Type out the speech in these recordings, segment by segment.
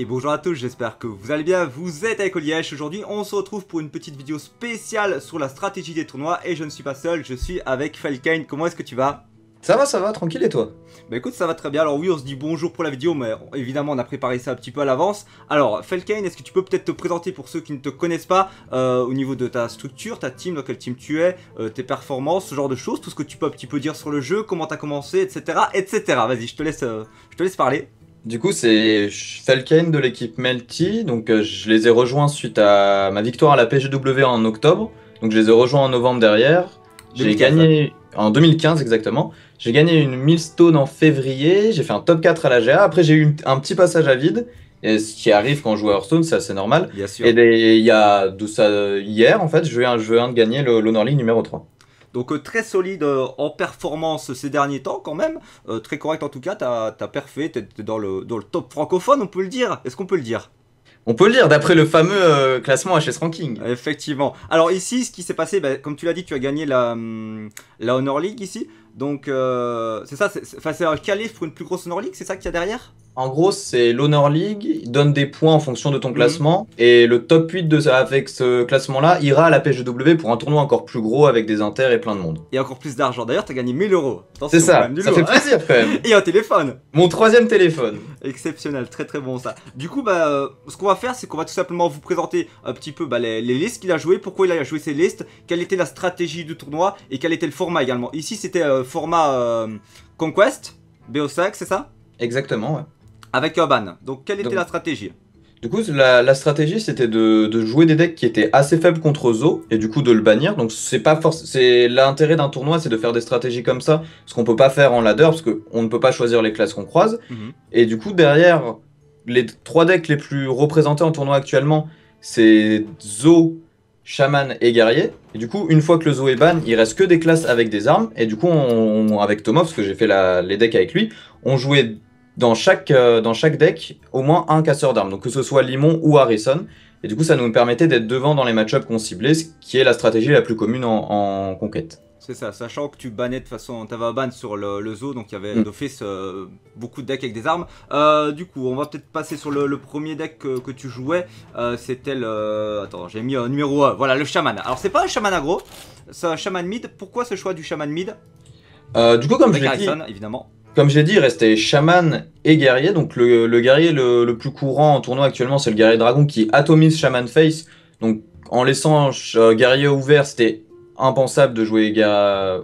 et bonjour à tous, j'espère que vous allez bien, vous êtes avec Olièche, aujourd'hui on se retrouve pour une petite vidéo spéciale sur la stratégie des tournois et je ne suis pas seul, je suis avec felkane comment est-ce que tu vas ça va, ça va, tranquille et toi Bah écoute, ça va très bien. Alors oui, on se dit bonjour pour la vidéo, mais évidemment, on a préparé ça un petit peu à l'avance. Alors, Felkane, est-ce que tu peux peut-être te présenter pour ceux qui ne te connaissent pas euh, au niveau de ta structure, ta team, dans quelle team tu es, euh, tes performances, ce genre de choses, tout ce que tu peux un petit peu dire sur le jeu, comment t'as commencé, etc., etc. Vas-y, je te laisse, euh, je te laisse parler. Du coup, c'est Falken de l'équipe Melty. Donc, euh, je les ai rejoints suite à ma victoire à la PGW en octobre. Donc, je les ai rejoints en novembre derrière. J'ai gagné hein. en 2015 exactement. J'ai gagné une milestone en février. J'ai fait un top 4 à la GA. Après, j'ai eu un petit passage à vide. Et ce qui arrive quand on joue à Hearthstone, c'est assez normal. Et il y a d'où ça hier, en fait, je viens, je viens de gagner l'Honor League numéro 3. Donc euh, très solide euh, en performance ces derniers temps quand même. Euh, très correct en tout cas, t'as as parfait, t'es dans le, top francophone, on peut le dire. Est-ce qu'on peut le dire on peut le dire, d'après le fameux classement HS Ranking. Effectivement. Alors ici, ce qui s'est passé, ben, comme tu l'as dit, tu as gagné la, hum, la Honor League ici. Donc c'est ça, c'est un calife pour une plus grosse Honor League, c'est ça qu'il y a derrière en gros, c'est l'Honor League, il donne des points en fonction de ton mhm. classement, et le top 8 de, avec ce classement-là ira à la PGW pour un tournoi encore plus gros avec des inters et plein de monde. Et encore plus d'argent, d'ailleurs, t'as gagné 1000 euros. C'est ça, ça fait hein. plaisir quand et un téléphone. Mon troisième téléphone. Exceptionnel, très très bon ça. Du coup, bah, euh, ce qu'on va faire, c'est qu'on va tout simplement vous présenter un petit peu bah, les, listes qu'il a jouées, pourquoi il a joué ces listes, quelle était la stratégie du tournoi, et quel était le format également. Ici, c'était euh, format euh, Conquest, BO5, c'est ça Exactement, ouais avec Urban. Donc, quelle était la stratégie Du coup, la, stratégie, c'était de, jouer des decks qui étaient assez faibles contre Zo et du coup de le bannir. Donc, c'est pas c'est l'intérêt d'un tournoi, c'est de faire des stratégies comme ça, ce qu'on peut pas faire en ladder parce qu'on ne peut pas choisir les classes qu'on croise. Mhm. Et du coup, derrière les trois decks les plus représentés en tournoi actuellement, c'est Zo, Shaman et guerrier. Et du coup, une fois que le Zo est ban, il reste que des classes avec des armes. Et du coup, avec Tomov, parce que j'ai fait les decks avec lui, on jouait dans chaque, euh, dans chaque deck au moins un casseur d'armes, donc que ce soit Limon ou Harrison. Et du coup, ça nous permettait d'être devant dans les match-ups qu'on ciblait, ce qui est la stratégie la plus commune en, conquête. C'est ça, sachant que tu bannais de façon, t'avais un ban sur le, zoo, donc il y avait mm. d'office euh, beaucoup de decks avec des armes. Euh, du coup, on va peut-être passer sur le, premier deck que, tu jouais. C'était le, attends, j'ai mis un numéro 1, voilà le chaman. Alors c'est pas un chaman agro c'est un chaman mid. Pourquoi ce choix du chaman mid Du coup, comme je l'ai dit, évidemment. Comme j'ai dit, il restait chaman et guerrier. Donc le, guerrier le, plus courant en tournoi actuellement, c'est le guerrier dragon qui atomise shaman face. Donc en laissant euh, guerrier ouvert, c'était impensable de jouer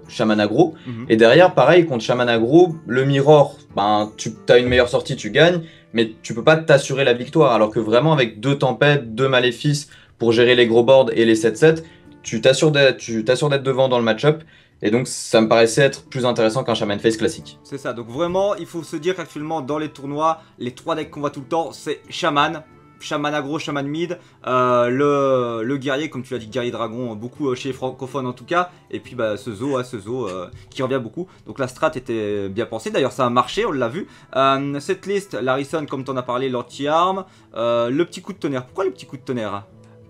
shaman aggro. Mhm. Et derrière, pareil, contre shaman agro, le mirror, ben, tu as une meilleure sortie, tu gagnes, mais tu peux pas t'assurer la victoire. Alors que vraiment, avec deux tempêtes, deux maléfices pour gérer les gros boards et les 7-7, tu t'assures d'être devant dans le match-up. Et donc ça me paraissait être plus intéressant qu'un Shaman Face classique. C'est ça, donc vraiment il faut se dire qu'actuellement dans les tournois, les trois decks qu'on voit tout le temps, c'est Shaman, Shaman agro, Shaman mid, euh, le, guerrier, comme tu l'as dit, guerrier dragon, hein, beaucoup euh, chez les francophones en tout cas, et puis bah, ce zoo, hein, ce zoo euh, qui revient beaucoup. Donc la strat était bien pensée, d'ailleurs ça a marché, on l'a vu. cette liste, Larison, comme tu en as parlé, l'anti-arme, le petit coup de tonnerre. Pourquoi le petit coup de tonnerre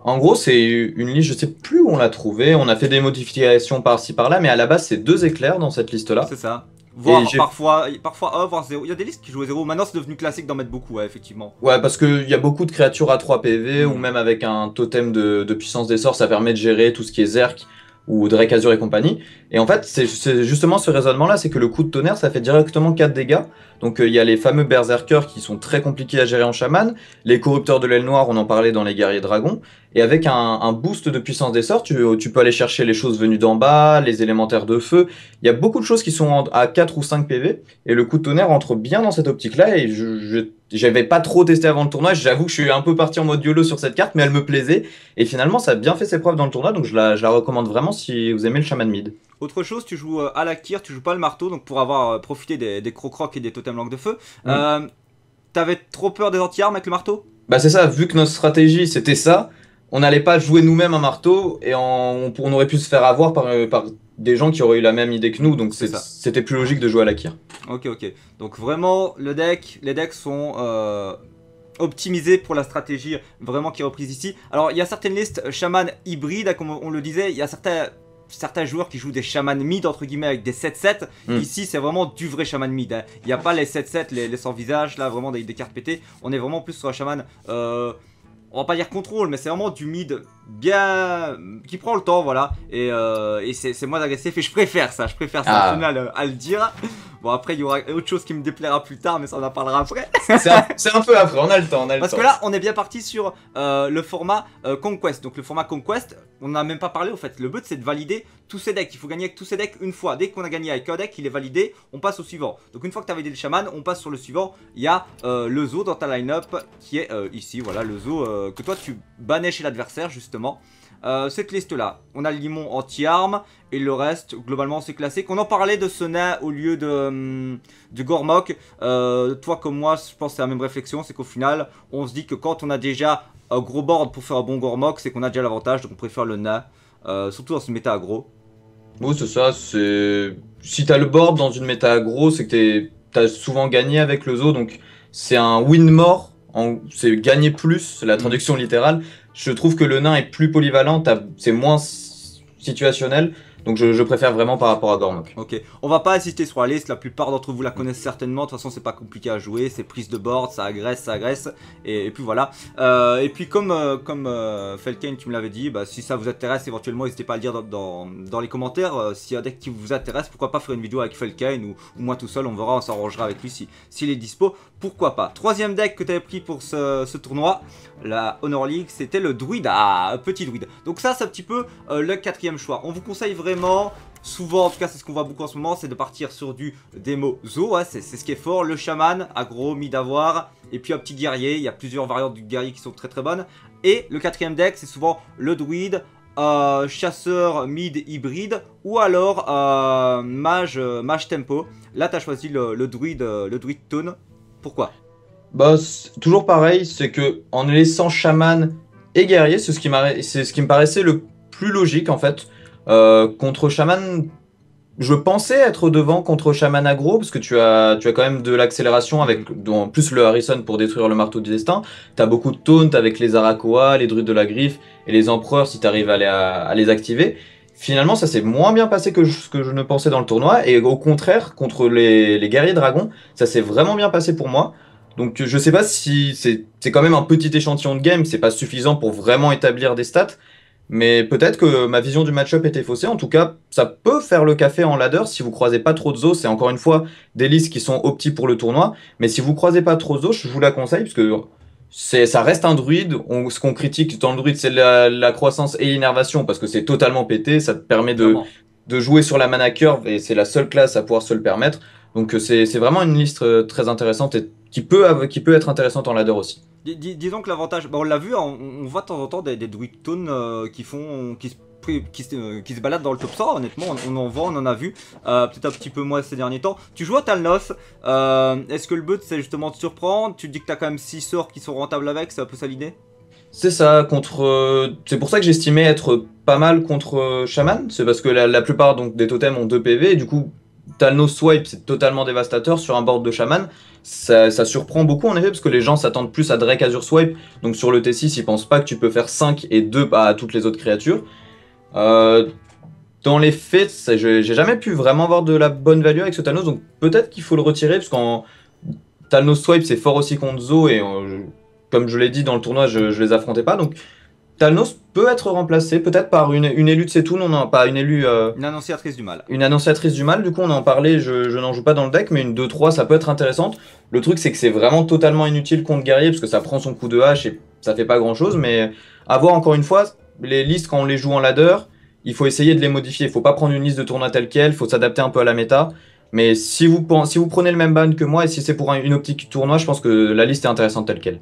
en gros, c'est une liste, je sais plus où on l'a trouvée. On a fait des modifications par-ci par-là, mais à la base, c'est deux éclairs dans cette liste-là. C'est ça. Voir parfois, parfois 1, voire 0. Il y a des listes qui jouent à 0. Maintenant, c'est devenu classique d'en mettre beaucoup, ouais, effectivement. Ouais, parce qu'il y a beaucoup de créatures à 3 PV, ou mm. même avec un totem de, de puissance des sorts, ça permet de gérer tout ce qui est Zerk, ou Drake Azure et compagnie. Et en fait, c'est justement ce raisonnement-là, c'est que le coup de tonnerre, ça fait directement 4 dégâts. Donc euh, il y a les fameux Berserker qui sont très compliqués à gérer en chaman, les corrupteurs de l'aile noire, on en parlait dans les guerriers dragons, et avec un, boost de puissance des sorts, tu, peux aller chercher les choses venues d'en bas, les élémentaires de feu, il y a beaucoup de choses qui sont à 4 ou 5 PV, et le coup de tonnerre entre bien dans cette optique-là, et je, je j'avais pas trop testé avant le tournoi. J'avoue que je suis un peu parti en mode YOLO sur cette carte, mais elle me plaisait. Et finalement, ça a bien fait ses preuves dans le tournoi, donc je la, recommande vraiment si vous aimez le Shaman Mid. Autre chose, tu joues euh, à la Kyr, tu joues pas le marteau, donc pour avoir euh, profité des, des crocs et des totems Langues de feu. Mm. Euh, t'avais trop peur des anti-armes avec le marteau Bah, c'est ça, vu que notre stratégie c'était ça, on n'allait pas jouer nous-mêmes un marteau et on, on, aurait pu se faire avoir par des gens qui auraient eu la même idée que nous, donc c'était plus logique de jouer à la Kyr. Ok, ok. Donc vraiment, le deck, les decks sont euh, optimisés pour la stratégie vraiment qui est reprise ici. Alors il y a certaines listes chaman hybrides, comme on le disait, il y a certains joueurs qui jouent des chamans mid entre guillemets avec des 7-7. Hmm. Ici, c'est vraiment du vrai chaman mid. Hein. Il n'y a pas les 7-7, les, les, sans visage, là, vraiment des, cartes pétées. On est vraiment plus sur un chaman. Euh, on va pas dire contrôle, mais c'est vraiment du mid bien qui prend le temps, voilà. Et, euh, c'est moins agressif et je préfère ça, je préfère ça ah. au final euh, à le dire. Bon après il y aura autre chose qui me déplaira plus tard, mais ça on en parlera après. c'est un, peu après, on a le temps, on a le Parce que là on est bien parti sur euh, le format Conquest, donc le format Conquest on n'a a même pas parlé au fait. Le but c'est de valider tous ces decks. Il faut gagner avec tous ces decks une fois. Dès qu'on a gagné avec un deck, il est validé, on passe au suivant. Donc une fois que tu as validé le chaman, on passe sur le suivant. Il y a euh, le zoo dans ta line-up qui est euh, ici. Voilà, le zoo euh, que toi tu banais chez l'adversaire justement. Euh, cette liste-là. On a le limon anti armes et le reste, globalement, c'est classé. Qu'on en parlait de Sona au lieu de, hum, de Gormok. Euh, toi comme moi, je pense que c'est la même réflexion, c'est qu'au final, on se dit que quand on a déjà un gros board pour faire un bon Gormok, c'est qu'on a déjà l'avantage, donc on préfère le Na, euh, surtout dans ce méta agro. Oui, c'est ça, c'est... Si t'as le board dans une méta agro, c'est que t'as souvent gagné avec le zoo, donc c'est un win more, c'est gagner plus, la mm. traduction littérale, je trouve que le nain est plus polyvalent, c'est moins situationnel. Donc je, préfère vraiment par rapport à Gormok. Ok, on va pas insister sur la liste, la plupart d'entre vous la connaissent certainement, de toute façon c'est pas compliqué à jouer, c'est prise de board, ça agresse, ça agresse, et, puis voilà. Euh, et puis comme, euh, comme euh, tu me l'avais dit, bah, si ça vous intéresse éventuellement n'hésitez pas à le dire dans, les commentaires, Si y un deck qui vous intéresse, pourquoi pas faire une vidéo avec Felken ou, moi tout seul, on verra, on s'arrangera avec lui s'il si, est dispo, pourquoi pas. Troisième deck que tu avais pris pour ce, tournoi, la Honor League, c'était le Druid ah, petit Druid, Donc ça c'est un petit peu le quatrième choix, on vous conseille vraiment souvent, en tout cas c'est ce qu'on voit beaucoup en ce moment, c'est de partir sur du démo zoo, hein, c'est ce qui est fort, le chaman, aggro, mid d'avoir, et puis un petit guerrier, il y a plusieurs variantes du guerrier qui sont très très bonnes, et le quatrième deck c'est souvent le druide, euh, chasseur mid hybride ou alors euh, mage, mage tempo. Là t'as choisi le, druide euh, le druide tone. Pourquoi Bah toujours pareil, c'est que en laissant chaman et guerrier, ce qui c'est ce qui me paraissait le plus logique en fait euh, contre Shaman, je pensais être devant contre Shaman agro parce que tu as, tu as quand même de l'accélération avec en plus le Harrison pour détruire le marteau du destin. Tu as beaucoup de taunt avec les Arakoa, les druides de la griffe et les empereurs si tu arrives à les, activer finalement ça s'est moins bien passé que ce que je ne pensais dans le tournoi et au contraire contre les, les guerriers dragons ça s'est vraiment bien passé pour moi donc je sais pas si c'est quand même un petit échantillon de game c'est pas suffisant pour vraiment établir des stats mais peut-être que ma vision du match-up était faussée. En tout cas, ça peut faire le café en ladder si vous croisez pas trop de Zos. C'est encore une fois des listes qui sont opti pour le tournoi. Mais si vous croisez pas trop de Zos, je vous la conseille parce que ça reste un druide. ce qu'on critique dans le druide, c'est la, croissance et l'innervation parce que c'est totalement pété. Ça te permet de, jouer sur la mana curve et c'est la seule classe à pouvoir se le permettre. Donc euh, c'est vraiment une liste euh, très intéressante et qui peut, qui peut être intéressante en ladder aussi disons que l'avantage, bah, on l'a vu, hein, on, voit de temps en temps des, des euh, qui font, qui se, euh, qui, se, baladent dans le top 100. Honnêtement, on, en voit, on en a vu. Euh, peut-être un petit peu moins ces derniers temps. Tu joues à Talnos. Est-ce que le but c'est justement de surprendre Tu dis que t'as quand même 6 sorts qui sont rentables avec. C'est un peu ça l'idée c'est ça, contre. C'est pour ça que j'estimais être pas mal contre Shaman. C'est parce que la, plupart donc, des totems ont 2 PV. Et du coup, Talno Swipe, c'est totalement dévastateur sur un board de Chaman. Ça, surprend beaucoup en effet, parce que les gens s'attendent plus à Drake Azure Swipe. Donc sur le T6, ils pensent pas que tu peux faire 5 et 2 à toutes les autres créatures. Euh, dans les faits, j'ai jamais pu vraiment avoir de la bonne valeur avec ce Thanos, donc peut-être qu'il faut le retirer, parce qu'en Thanos Swipe, c'est fort aussi contre Zo, et euh, comme je l'ai dit dans le tournoi, je, je les affrontais pas, donc Talnos peut être remplacé peut-être par une, une élue de c'est tout, non, pas une élue. Euh, une annonciatrice du mal. Une annonciatrice du mal, du coup on en parlait, je, n'en joue pas dans le deck, mais une 2-3 ça peut être intéressante. Le truc c'est que c'est vraiment totalement inutile contre guerrier parce que ça prend son coup de hache et ça fait pas grand chose, mais avoir encore une fois, les listes quand on les joue en ladder, il faut essayer de les modifier. Il faut pas prendre une liste de tournoi telle quelle, il faut s'adapter un peu à la méta. Mais si vous, si vous prenez le même ban que moi et si c'est pour une optique tournoi, je pense que la liste est intéressante telle quelle.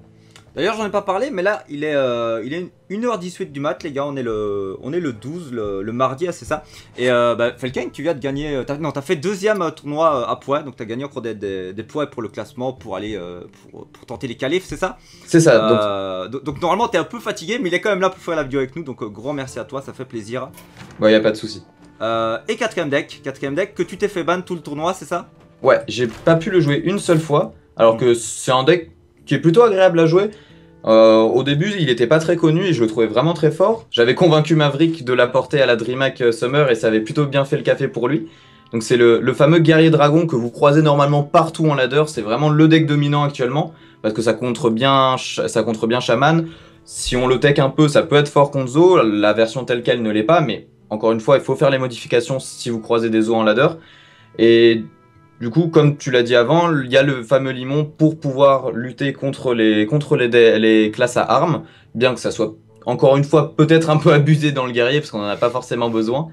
D'ailleurs, j'en ai pas parlé, mais là, il est, euh, il est 1h18 du mat, les gars. On est le, on est le 12, le, mardi, c'est ça. Et euh, bah, tu viens de gagner. Euh, As, non, t'as fait deuxième euh, tournoi à poids, donc t'as gagné encore des, des, poids pour le classement, pour aller, pour, tenter les califs, c'est ça C'est ça. donc... donc, normalement, t'es un peu fatigué, mais il est quand même là pour faire la vidéo avec nous. Donc, grand merci à toi, ça fait plaisir. il y a pas de souci. et quatrième deck, quatrième deck que tu t'es fait ban tout le tournoi, c'est ça Ouais, j'ai pas pu le jouer une seule fois. Alors hmm. que c'est un deck qui est plutôt agréable à jouer. Euh, au début, il n'était pas très connu et je le trouvais vraiment très fort. J'avais convaincu Maverick de l'apporter à la DreamHack euh, Summer et ça avait plutôt bien fait le café pour lui. Donc c'est le, fameux guerrier dragon que vous croisez normalement partout en ladder, c'est vraiment le deck dominant actuellement, parce que ça contre bien, ça contre bien Shaman. Si on le tech un peu, ça peut être fort contre Zo, la version telle qu'elle ne l'est pas, mais encore une fois, il faut faire les modifications si vous croisez des Zo en ladder. Et du coup, comme tu l'as dit avant, il y a le fameux limon pour pouvoir lutter contre les, classes à armes, bien que ça soit encore une fois peut-être un peu abusé dans le guerrier parce qu'on n'en a pas forcément besoin.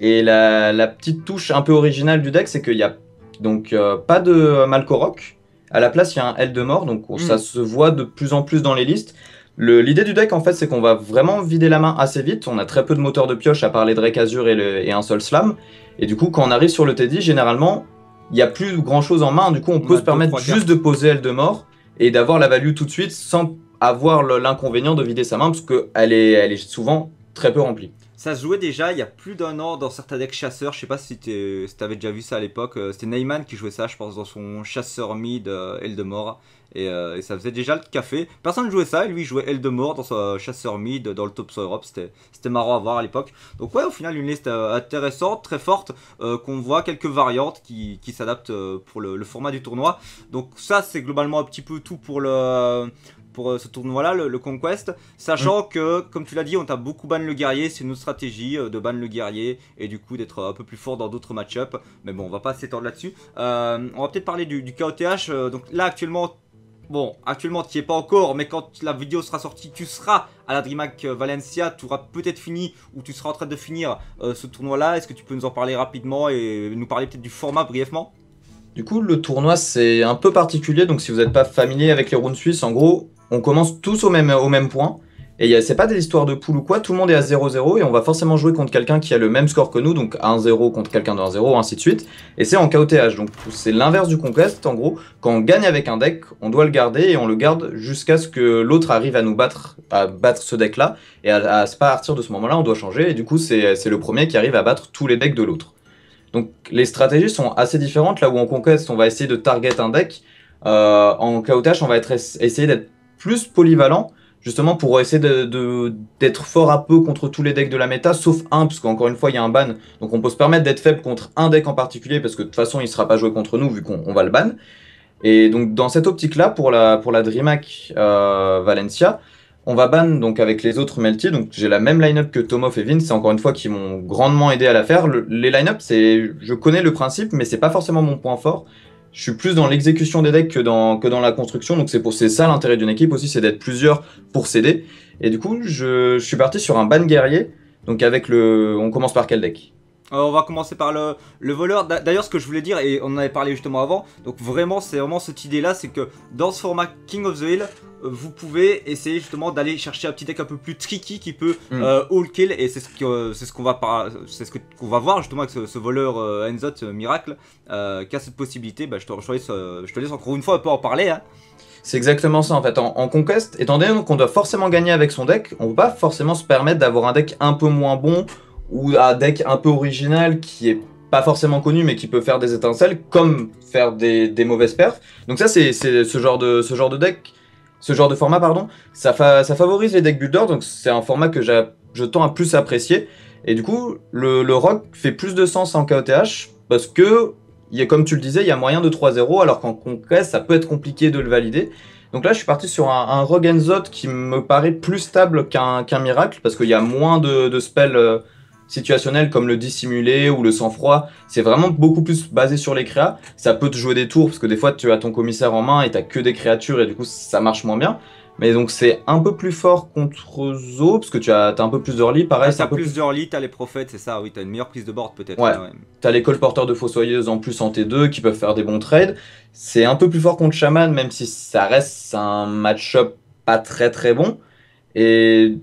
Et la, petite touche un peu originale du deck, c'est qu'il n'y a donc euh, pas de Malkorok. À la place, il y a un L de mort, donc hmm. ça se voit de plus en plus dans les listes. L'idée du deck, en fait, c'est qu'on va vraiment vider la main assez vite. On a très peu de moteurs de pioche à part les Drake Azure et, et un seul Slam. Et du coup, quand on arrive sur le Teddy, généralement, il n'y a plus grand chose en main. Du coup, on, peut se permettre juste de poser elle de mort et d'avoir la value tout de suite sans avoir l'inconvénient de vider sa main parce qu'elle est, elle est souvent très peu remplie. Ça se jouait déjà il y a plus d'un an dans certains decks chasseurs. Je sais pas si tu avais déjà vu ça à l'époque. Euh, c'était Neyman qui jouait ça, je pense, dans son chasseur mid euh, Eldemort. Euh, et, ça faisait déjà le café. Personne ne jouait ça, et lui il jouait Eldemort dans son chasseur mid dans le top Europe. C'était marrant à voir à l'époque. Donc, ouais, au final, une liste intéressante, très forte, qu'on voit quelques variantes qui, s'adaptent pour le, format du tournoi. Donc, ça, c'est globalement un petit peu tout pour le pour euh, ce tournoi-là, le, Conquest, sachant mm. que, comme tu l'as dit, on t'a beaucoup ban le guerrier, c'est une autre stratégie euh, de ban le guerrier et du coup d'être un peu plus fort dans d'autres match-up. Mais bon, on va pas s'étendre là-dessus. Euh, on va peut-être parler du, KOTH. donc là, actuellement, bon, actuellement, tu n'y es pas encore, mais quand la vidéo sera sortie, tu seras à la DreamHack Valencia. Tu auras peut-être fini ou tu seras en train de finir ce tournoi-là. Est-ce que tu peux nous en parler rapidement et nous parler peut-être du format brièvement du coup, le tournoi, c'est un peu particulier. Donc, si vous n'êtes pas familier avec les rounds suisses, en gros, on commence tous au même, au même point. Et c'est pas des histoires de poule ou quoi, tout le monde est à 0-0 et on va forcément jouer contre quelqu'un qui a le même score que nous, donc 1-0 contre quelqu'un de 1-0, ainsi de suite. Et c'est en KOTH, donc c'est l'inverse du conquest, en gros, quand on gagne avec un deck, on doit le garder et on le garde jusqu'à ce que l'autre arrive à nous battre, à battre ce deck-là, et à, partir de ce moment-là, on doit changer, et du coup c'est le premier qui arrive à battre tous les decks de l'autre. Donc les stratégies sont assez différentes, là où en conquest on va essayer de target un deck, euh, en KOTH on va être, essayer d'être plus polyvalent, justement pour essayer d'être de, fort à peu contre tous les decks de la méta, sauf un, parce qu'encore une fois, il y a un ban. Donc on peut se permettre d'être faible contre un deck en particulier, parce que de toute façon, il ne sera pas joué contre nous, vu qu'on va le ban. Et donc dans cette optique-là, pour la, pour la DreamHack euh, Valencia, on va ban donc avec les autres Melty. Donc j'ai la même line-up que Tomov et Vince, c'est encore une fois qui m'ont grandement aidé à la faire. les line-up, c'est, je connais le principe, mais c'est pas forcément mon point fort je suis plus dans l'exécution des decks que dans, que dans la construction. Donc c'est pour ça l'intérêt d'une équipe aussi, c'est d'être plusieurs pour s'aider. Et du coup, je, je, suis parti sur un ban guerrier. Donc avec le, on commence par quel deck euh, on va commencer par le, voleur. D'ailleurs, ce que je voulais dire, et on en avait parlé justement avant, donc vraiment, c'est vraiment cette idée-là, c'est que dans ce format King of the Hill, euh, vous pouvez essayer justement d'aller chercher un petit deck un peu plus tricky qui peut mm. euh, all kill, et c'est ce qu'on ce qu'on va, c'est ce qu'on va voir justement avec ce, voleur euh, Enzot Miracle, qui a cette possibilité. Bah, je, te, je, laisse, encore une fois un peu en parler. Hein. C'est exactement ça en fait. En, en conquest, étant donné qu'on doit forcément gagner avec son deck, on va forcément se permettre d'avoir un deck un peu moins bon ou un deck un peu original qui est pas forcément connu mais qui peut faire des étincelles comme faire des, mauvaises perfs. Donc ça c'est ce genre de ce genre de deck, ce genre de format pardon, ça, ça favorise les deck builders donc c'est un format que je tends à plus apprécier et du coup le, rock fait plus de sens en KOTH parce que y comme tu le disais, il y a moyen de 3-0 alors qu'en concret ça peut être compliqué de le valider. Donc là, je suis parti sur un, Rogue and Zot qui me paraît plus stable qu'un Miracle, parce qu'il y a moins de, de spells euh, situationnel comme le dissimulé ou le sang-froid. C'est vraiment beaucoup plus basé sur les créas. Ça peut te jouer des tours parce que des fois tu as ton commissaire en main et as que des créatures et du coup ça marche moins bien. Mais donc c'est un peu plus fort contre Zo, parce que tu as, un peu plus d'early, pareil. T'as un peu plus d'early, t'as les prophètes, c'est ça, oui, t'as une meilleure prise de board peut-être. Ouais. ouais. T'as les colporteurs de fossoyeuses en plus en T2 qui peuvent faire des bons trades. C'est un peu plus fort contre Shaman, même si ça reste un match-up pas très très bon. Et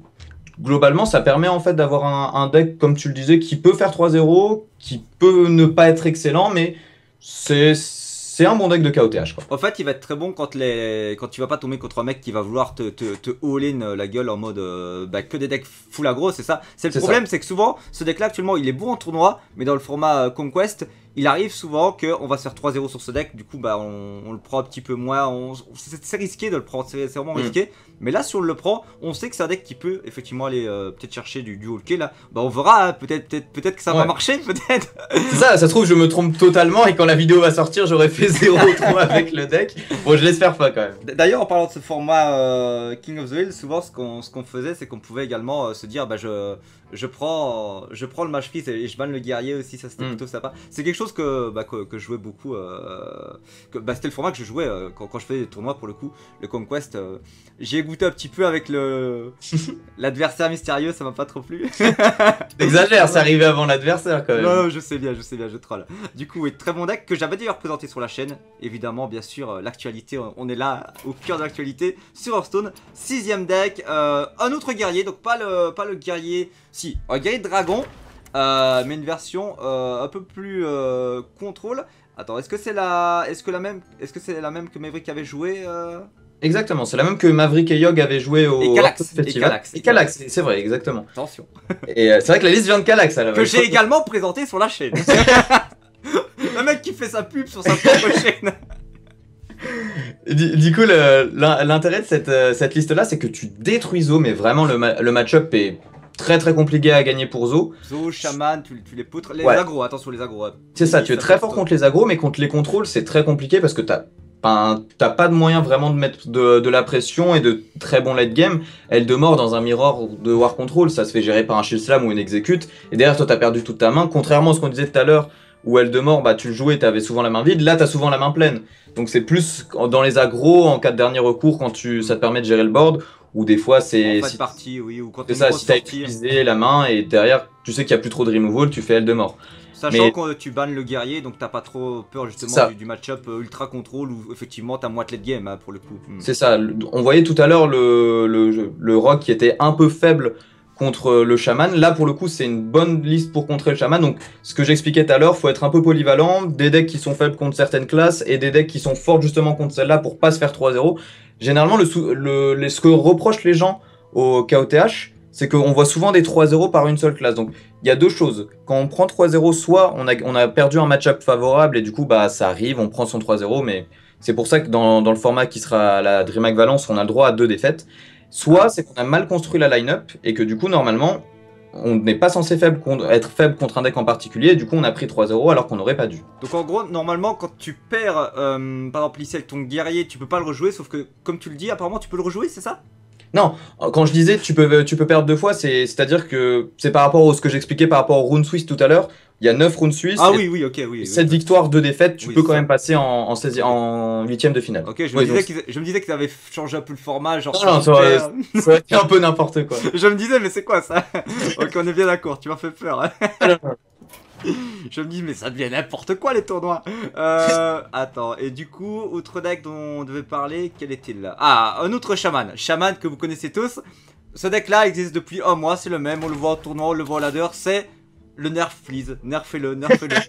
globalement, ça permet en fait d'avoir un, deck, comme tu le disais, qui peut faire 3-0, qui peut ne pas être excellent, mais c'est. un bon deck de KOTH. En fait, il va être très bon quand, les... quand tu vas pas tomber contre un mec qui va vouloir te, te, la gueule en mode euh, bah, que des decks full aggro, c'est ça. C'est le problème, c'est que souvent, ce deck-là actuellement, il est bon en tournoi, mais dans le format euh, Conquest, il arrive souvent qu'on va se faire 3-0 sur ce deck, du coup bah on, le prend un petit peu moins, c'est risqué de le prendre, c'est vraiment mm. risqué, mais là si on le prend, on sait que c'est un deck qui peut effectivement aller euh, peut-être chercher du, du key là, bah on verra, hein, peut-être peut-être peut que ça va marcher, peut-être. C'est ça, ça se trouve je me trompe totalement et quand la vidéo va sortir j'aurais fait 0-3 avec le deck, bon je l'espère pas quand même. D'ailleurs en parlant de ce format euh, King of the Hill, souvent ce qu'on ce qu'on faisait c'est qu'on pouvait également euh, se dire bah je, je, prends, je prends le match fils et je banne le guerrier aussi, ça c'était mm. plutôt sympa, c'est quelque chose bah, que, que, je jouais beaucoup. Euh, bah, c'était le format que je jouais euh, quand, je faisais des tournois pour le coup. Le Conquest, euh, j'ai goûté un petit peu avec le l'adversaire mystérieux, ça m'a pas trop plu. T'exagères, c'est arrivé avant l'adversaire quand même. Non, je sais bien, je sais bien, je troll. Du coup, oui, très bon deck que j'avais d'ailleurs présenté sur la chaîne. Évidemment, bien sûr, l'actualité, on est là au cœur de l'actualité sur Hearthstone. Sixième deck, un autre guerrier, donc pas le, pas le guerrier, si, un guerrier dragon. Euh, mais une version euh, un peu plus euh, contrôle. Attends, est-ce que c'est la, est-ce que la même, est-ce que c'est la même que Maverick avait joué Exactement, c'est la même que Maverick et Yog avaient joué au et et Kalax, c'est vrai, exactement. Attention. et c'est vrai que la liste vient de Calax. que j'ai également présenté sur la chaîne. le mec qui fait sa pub sur sa propre chaîne. Du, coup, l'intérêt de cette, liste-là, c'est que tu détruis mais vraiment le match-up est très très compliqué à gagner pour Zo. Zo, Shaman, tu, les poutres. Les ouais. attention les agros. C'est ça, tu es très fort contre les agros, mais contre les contrôles, c'est très compliqué parce que t'as t'as pas de moyen vraiment de mettre de, la pression et de très bon late game. Elle demeure dans un mirror de War Control, ça se fait gérer par un shield slam ou une exécute. Et derrière, toi, t'as perdu toute ta main. Contrairement à ce qu'on disait tout à l'heure, où elle demeure, bah, tu le jouais, t'avais souvent la main vide. Là, t'as souvent la main pleine. Donc c'est plus dans les agros, en cas de dernier recours, quand tu, ça te permet de gérer le board, ou des fois c'est. oui, ou quand ça, si t'as utilisé la main et derrière, tu sais qu'il n'y a plus trop de removal, tu fais L de mort. Sachant mais... que tu bannes le guerrier, donc t'as pas trop peur justement du, du match-up euh, ultra contrôle où effectivement t'as moitié de game hein, pour le coup. C'est ça, on voyait tout à l'heure le, le rock qui était un peu faible contre le chaman. Là, pour le coup, c'est une bonne liste pour contrer le chaman. Donc, ce que j'expliquais tout à l'heure, faut être un peu polyvalent. Des decks qui sont faibles contre certaines classes et des decks qui sont forts justement contre celles-là pour pas se faire 3-0. Généralement, le, ce que reprochent les gens au KOTH, c'est qu'on voit souvent des 3-0 par une seule classe. Donc, il y a deux choses. Quand on prend 3-0, soit on a, on a, perdu un match-up favorable et du coup, bah, ça arrive, on prend son 3-0, mais c'est pour ça que dans, dans, le format qui sera la DreamHack Valence, on a le droit à deux défaites. Soit c'est qu'on a mal construit la line-up et que du coup, normalement, on n'est pas censé être faible contre un deck en particulier, et du coup on a pris 3-0 alors qu'on n'aurait pas dû. Donc en gros, normalement, quand tu perds, euh, par exemple, ici avec ton guerrier, tu peux pas le rejouer, sauf que, comme tu le dis, apparemment tu peux le rejouer, c'est ça non, quand je disais tu peux, euh, tu peux perdre deux fois, c'est-à-dire que c'est par rapport à ce que j'expliquais par rapport au Rune Swiss tout à l'heure. Il y a 9 rounds suisses. Ah oui, oui, ok, oui. 7 victoires, 2 défaites, tu peux quand même passer en, en, en 8ème de finale. Ok, je me, disais que tu avais changé un peu le format, genre. ça c'est un peu n'importe quoi. je me disais, mais c'est quoi ça Ok, on est bien d'accord, tu m'as fait peur. Hein. Euh. je me dis, mais ça devient n'importe quoi les tournois. Euh, attends, et du coup, autre deck dont on devait parler, quel est-il Ah, un autre chaman. Chaman que vous connaissez tous. Ce deck là existe depuis un mois, c'est le même. On le voit au tournoi, on le voit au ladder. C'est le nerf, please. Nerfez-le, nerfez-le.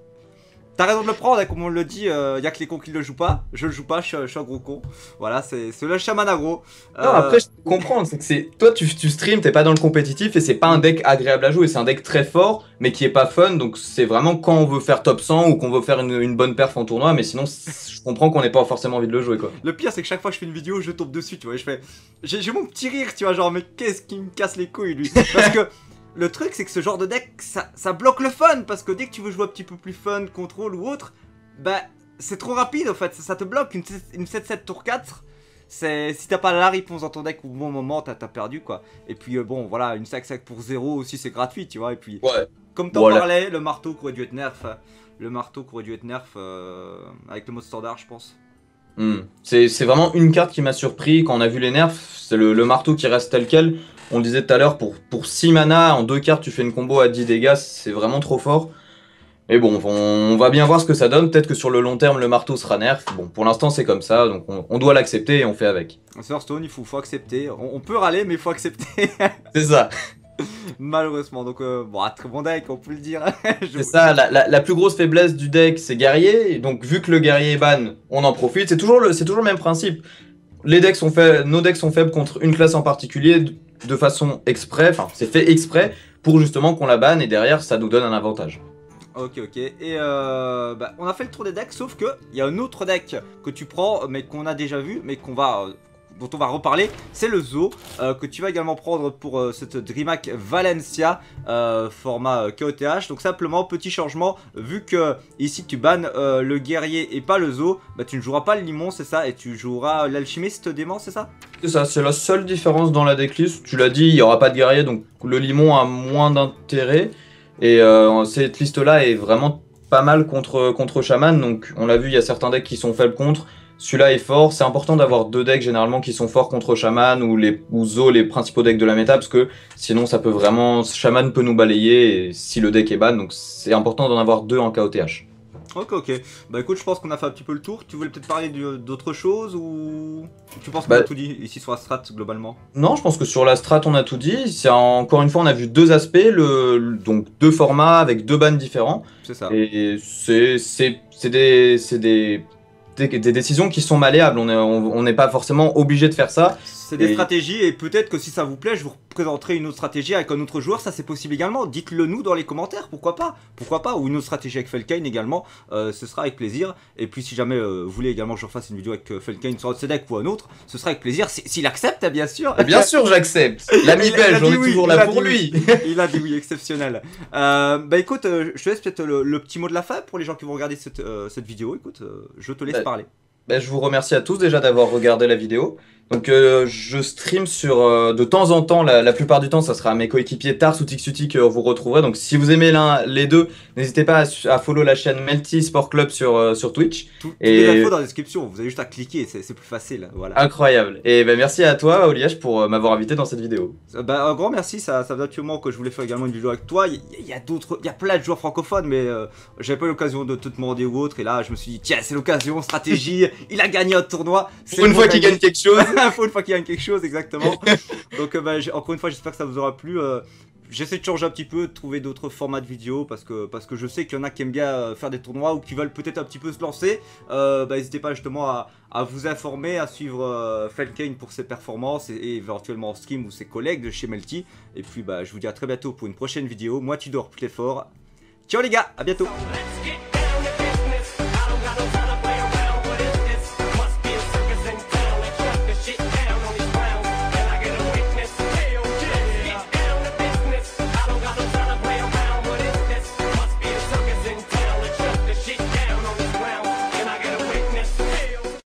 T'as raison de le prendre, hein, comme on le dit, il euh, a que les cons qui le jouent pas. Je le joue pas, je, suis un gros con. Voilà, c'est le chaman agro. Non, après, euh, je comprends, c'est que c'est. Toi, tu, tu stream, t'es pas dans le compétitif et c'est pas un deck agréable à jouer. C'est un deck très fort, mais qui est pas fun. Donc, c'est vraiment quand on veut faire top 100 ou qu'on veut faire une, bonne perf en tournoi. Mais sinon, je comprends qu'on n'ait pas forcément envie de le jouer, quoi. Le pire, c'est que chaque fois que je fais une vidéo, je tombe dessus, tu vois. je fais. J'ai mon petit rire, tu vois, genre, mais qu'est-ce qui me casse les couilles, lui Parce que. Le truc, c'est que ce genre de deck, ça, bloque le fun, parce que dès que tu veux jouer un petit peu plus fun, contrôle ou autre, bah, c'est trop rapide, en fait, ça, te bloque. Une, 7-7 tour 4, c'est si t'as pas la réponse dans ton deck au bon moment, t'as perdu, quoi. Et puis, euh, bon, voilà, une 5-5 pour 0 aussi, c'est gratuit, tu vois, et puis... Comme t'en parlais, le marteau qui aurait dû être nerf, euh, le marteau qui aurait dû être nerf euh, avec le mode standard, je pense. Hmm. C'est vraiment une carte qui m'a surpris quand on a vu les nerfs. C'est le, marteau qui reste tel quel. On disait tout à l'heure, pour, pour 6 mana, en 2 cartes, tu fais une combo à 10 dégâts, c'est vraiment trop fort. Mais bon, on, va bien voir ce que ça donne. Peut-être que sur le long terme, le marteau sera nerf. Bon, pour l'instant, c'est comme ça, donc on, doit l'accepter et on fait avec. Stone, il faut, faut accepter. On, peut râler, mais il faut accepter. c'est ça. Malheureusement, donc euh, bon, très bon deck, on peut le dire. c'est ça, la, plus grosse faiblesse du deck, c'est guerrier. donc, vu que le guerrier est ban, on en profite. C'est toujours, le, toujours même principe. Les decks nos decks sont faibles contre une classe en particulier de façon exprès, enfin c'est fait exprès pour justement qu'on la banne et derrière ça nous donne un avantage. Ok, ok. Et euh, bah, on a fait le tour des decks, sauf que il y a un autre deck que tu prends, mais qu'on a déjà vu, mais qu'on va euh, dont on va reparler, c'est le zoo euh, que tu vas également prendre pour euh, cette DreamHack Valencia euh, format KOTH. Donc simplement, petit changement, vu que ici tu bannes le guerrier et pas le zoo, bah, tu ne joueras pas le limon, c'est ça, et tu joueras l'alchimiste des c'est ça C'est ça, c'est la seule différence dans la decklist. Tu l'as dit, il n'y aura pas de guerrier, donc le limon a moins d'intérêt. Et cette liste-là est vraiment pas mal contre, contre Shaman, donc on l'a vu, il y a certains decks qui sont faibles contre, celui-là est fort. C'est important d'avoir deux decks généralement qui sont forts contre Shaman ou, les, ou Zo, les principaux decks de la méta, parce que sinon ça peut vraiment. Shaman peut nous balayer si le deck est ban, donc c'est important d'en avoir deux en KOTH. Ok, ok. Bah écoute, je pense qu'on a fait un petit peu le tour. Tu voulais peut-être parler d'autre chose ou tu penses qu'on bah, a tout dit ici sur la strat globalement Non, je pense que sur la strat on a tout dit. Encore une fois, on a vu deux aspects, le, donc deux formats avec deux bans différents. C'est ça. Et c'est des, c'est des des, décisions qui sont malléables. On n'est on, pas forcément obligé de faire ça. C'est des stratégies et peut-être que si ça vous plaît, je vous présenterai une autre stratégie avec un autre joueur. Ça, c'est possible également. Dites-le nous dans les commentaires. Pourquoi pas Pourquoi pas Ou une autre stratégie avec Felkane également. Euh, ce sera avec plaisir. Et puis, si jamais euh, vous voulez également que je refasse une vidéo avec euh, Felkain, sur un deck ou un autre, ce sera avec plaisir. S'il accepte, hein, bien sûr. Bien sûr, j'accepte. L'ami belge, on est toujours là pour lui. il a dit oui, exceptionnel. bah écoute, je te laisse peut-être le, petit mot de la fin pour les gens qui vont regarder cette, cette vidéo. Écoute, je te laisse bah, parler. Bah, je vous remercie à tous déjà d'avoir regardé la vidéo. Donc euh, je stream sur euh, de temps en temps, la, la, plupart du temps, ça sera mes coéquipiers Tars ou Tixuti que vous retrouverez. Donc si vous aimez l'un, les deux, n'hésitez pas à, à, follow la chaîne Melty Sport Club sur, euh, sur Twitch. Tout, et... les infos dans la description, vous avez juste à cliquer, c'est, plus facile. Voilà. Incroyable. Et ben merci à toi, Oliage, pour m'avoir invité dans cette vidéo. Bah, un grand merci, ça, ça faisait un que je voulais faire également une vidéo avec toi. Il y, a d'autres, il y a plein de joueurs francophones, mais j'avais pas l'occasion de te demander ou autre. Et là, je me suis dit, tiens, c'est l'occasion, stratégie, il a gagné un tournoi. C'est une fois qu'il gagne quelque chose. une fois qu'il y a quelque chose, exactement. Donc, euh, bah, encore une fois, j'espère que ça vous aura plu. Euh, j'essaie de changer un petit peu, de trouver d'autres formats de vidéos parce que, parce que je sais qu'il y en a qui aiment bien euh, faire des tournois ou qui veulent peut-être un petit peu se lancer. bah, N'hésitez pas justement à, vous informer, à suivre Felkane pour ses performances et, éventuellement Skim ou ses collègues de chez Melty. Et puis bah, je vous dis à très bientôt pour une prochaine vidéo. Moi tu dors plus fort. Ciao les gars, à bientôt.